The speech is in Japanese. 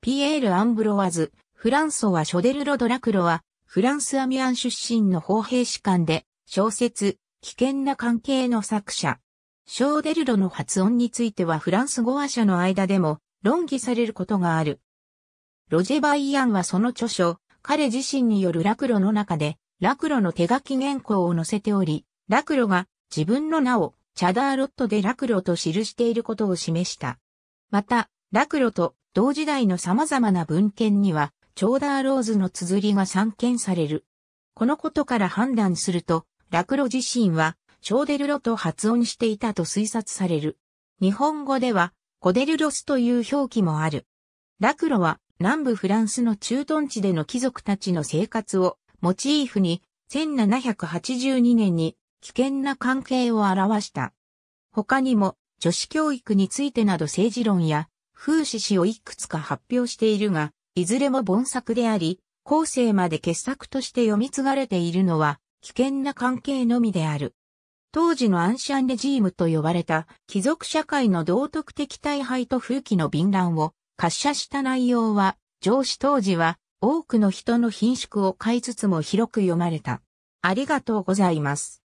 ピエール・アンブロワズ、フランソワ・ショデルロ・ドラクロは、フランス・アミアン出身の砲兵士官で、小説、危険な関係の作者。ショーデルロの発音についてはフランス語話者の間でも論議されることがある。ロジェ・バイアンはその著書、彼自身によるラクロの中で、ラクロの手書き原稿を載せており、ラクロが自分の名をチャダーロットでラクロと記していることを示した。また、ラクロと同時代の様々な文献には、チョーダーローズの綴りが散見される。このことから判断すると、ラクロ自身は、チョーデルロと発音していたと推察される。日本語では、コデルロスという表記もある。ラクロは、南部フランスの駐屯地での貴族たちの生活を、モチーフに、1782年に、危険な関係を表した。他にも、女子教育についてなど政治論や風刺詩をいくつか発表しているが、いずれも盆作であり、後世まで傑作として読み継がれているのは、危険な関係のみである。当時のアンシャンレジームと呼ばれた貴族社会の道徳的大敗と風紀の敏乱を滑車した内容は、上司当時は多くの人の品縮を買いつつも広く読まれた。ありがとうございます。